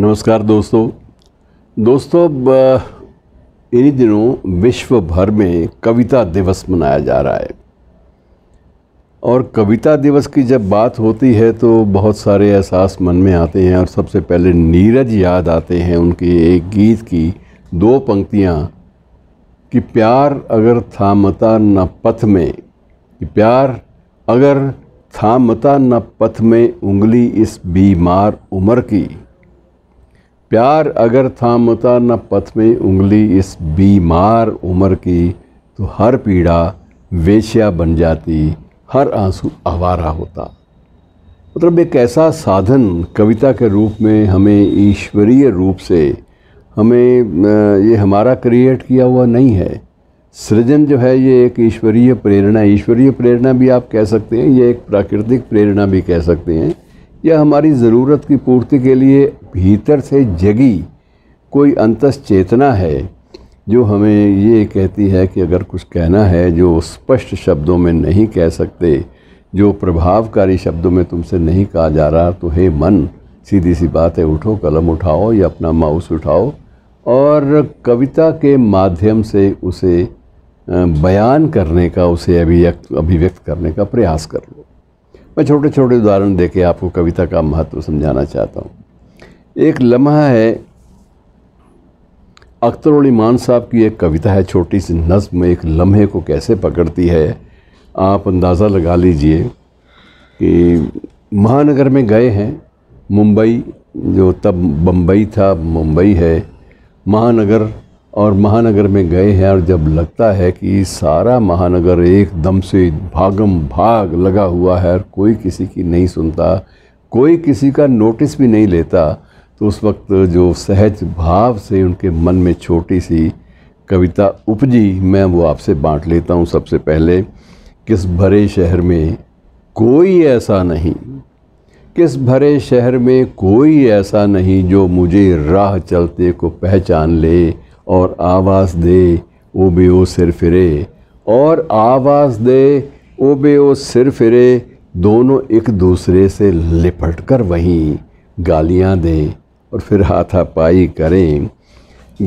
नमस्कार दोस्तों दोस्तों अब इन्हीं दिनों विश्व भर में कविता दिवस मनाया जा रहा है और कविता दिवस की जब बात होती है तो बहुत सारे एहसास मन में आते हैं और सबसे पहले नीरज याद आते हैं उनके एक गीत की दो पंक्तियाँ कि प्यार अगर मता न पथ में कि प्यार अगर मता न पथ में उंगली इस बीमार उम्र की प्यार अगर थामता न पथ में उंगली इस बीमार उम्र की तो हर पीड़ा वेश्या बन जाती हर आंसू आवारा होता मतलब एक ऐसा साधन कविता के रूप में हमें ईश्वरीय रूप से हमें ये हमारा क्रिएट किया हुआ नहीं है सृजन जो है ये एक ईश्वरीय प्रेरणा ईश्वरीय प्रेरणा भी आप कह सकते हैं ये एक प्राकृतिक प्रेरणा भी कह सकते हैं या हमारी ज़रूरत की पूर्ति के लिए भीतर से जगी कोई अंतस चेतना है जो हमें ये कहती है कि अगर कुछ कहना है जो स्पष्ट शब्दों में नहीं कह सकते जो प्रभावकारी शब्दों में तुमसे नहीं कहा जा रहा तो हे मन सीधी सी बात है उठो कलम उठाओ या अपना माउस उठाओ और कविता के माध्यम से उसे बयान करने का उसे अभिव्यक्त अभिव्यक्त करने का प्रयास कर लो मैं छोटे छोटे उदाहरण दे के आपको कविता का महत्व समझाना चाहता हूँ एक लम्हा है अख्तर ईमान साहब की एक कविता है छोटी सी नज्म एक लम्हे को कैसे पकड़ती है आप अंदाज़ा लगा लीजिए कि महानगर में गए हैं मुंबई जो तब बम्बई था मुंबई है महानगर और महानगर में गए हैं और जब लगता है कि सारा महानगर एकदम से भागम भाग लगा हुआ है और कोई किसी की नहीं सुनता कोई किसी का नोटिस भी नहीं लेता तो उस वक्त जो सहज भाव से उनके मन में छोटी सी कविता उपजी मैं वो आपसे बांट लेता हूँ सबसे पहले किस भरे शहर में कोई ऐसा नहीं किस भरे शहर में कोई ऐसा नहीं जो मुझे राह चलते को पहचान ले और आवाज़ दे ओ बे ओ सिर फिरे और आवाज़ दे ओ बे ओ सिर फिरे दोनों एक दूसरे से लिपट कर वहीं गालियाँ दें और फिर हाथापाई करें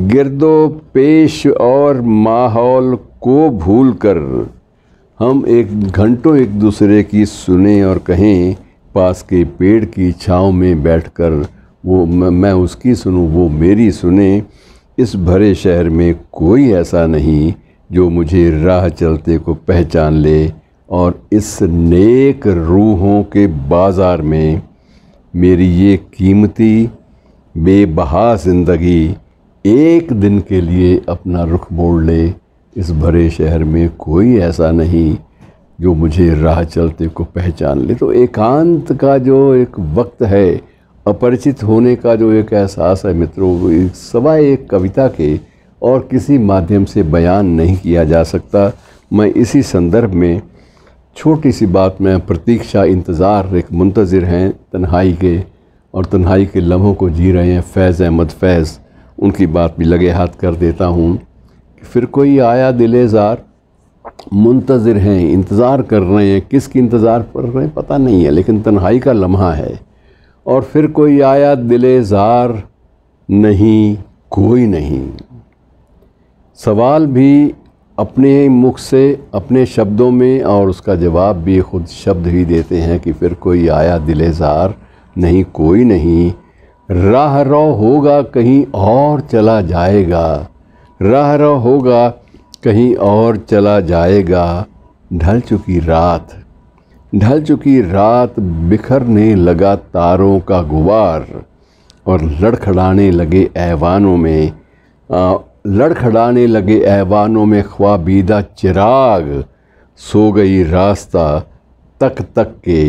गिरदो पेश और माहौल को भूल कर हम एक घंटों एक दूसरे की सुने और कहें पास के पेड़ की छाँव में बैठकर वो मैं उसकी सुनूं वो मेरी सुने इस भरे शहर में कोई ऐसा नहीं जो मुझे राह चलते को पहचान ले और इस नेक रूहों के बाज़ार में मेरी ये कीमती बेबहा ज़िंदगी एक दिन के लिए अपना रुख मोड़ ले इस भरे शहर में कोई ऐसा नहीं जो मुझे राह चलते को पहचान ले तो एकांत का जो एक वक्त है अपरिचित होने का जो एक एहसास है मित्रों सवाए एक कविता के और किसी माध्यम से बयान नहीं किया जा सकता मैं इसी संदर्भ में छोटी सी बात में प्रतीक्षा इंतज़ार एक मुंतज़र हैं तन्हाई के और तन्हाई के लम्हों को जी रहे हैं फैज़ अहमद फैज़ उनकी बात भी लगे हाथ कर देता हूँ फिर कोई आया दिले ज़ार मुंतज़र हैं इंतज़ार कर रहे हैं किसकी इंतज़ार कर रहे हैं पता नहीं है लेकिन तन्हाई का लम्हा है और फिर कोई आया दिले ज़ार नहीं कोई नहीं सवाल भी अपने मुख से अपने शब्दों में और उसका जवाब भी खुद शब्द ही देते हैं कि फिर कोई आया दिले ज़ार नहीं कोई नहीं राह रो होगा कहीं और चला जाएगा राह रो होगा कहीं और चला जाएगा ढल चुकी रात ढल चुकी रात बिखरने लगा तारों का गुबार और लड़खड़ाने लगे ऐवानों में लड़खड़ाने लगे ऐवानों में ख्वाबीदा चिराग सो गई रास्ता तक तक के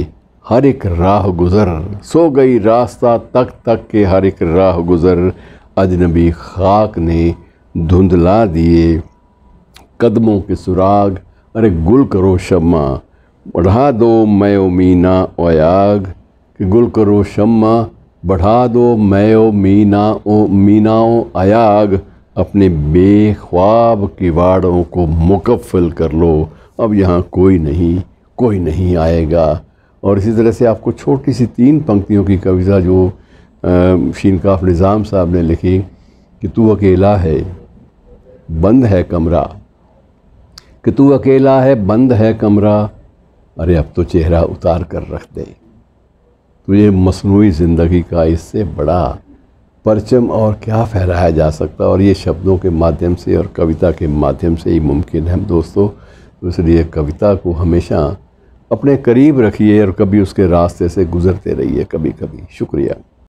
हर एक राह गुज़र सो गई रास्ता तक तक के हर एक राह गुज़र अजनबी खाक ने धुंधला दिए कदमों के सुराग अरे गुल करो शम्मा बढ़ा दो मयो मीना ओयाग कि गुल करो शम्मा बढ़ा दो मयो मीना ओ मीनाओ अयाग अपने बेख्वाब किवाड़ों को मुकफ़ल कर लो अब यहाँ कोई नहीं कोई नहीं आएगा और इसी तरह से आपको छोटी सी तीन पंक्तियों की कविता जो शीनकाफ निज़ाम साहब ने लिखी कि तू अकेला है बंद है कमरा कि तू अकेला है बंद है कमरा अरे अब तो चेहरा उतार कर रख दे तुझे तो मसनू ज़िंदगी का इससे बड़ा परचम और क्या फहराया जा सकता और ये शब्दों के माध्यम से और कविता के माध्यम से ही मुमकिन है दोस्तों तो इसलिए कविता को हमेशा अपने करीब रखिए और कभी उसके रास्ते से गुज़रते रहिए कभी कभी शुक्रिया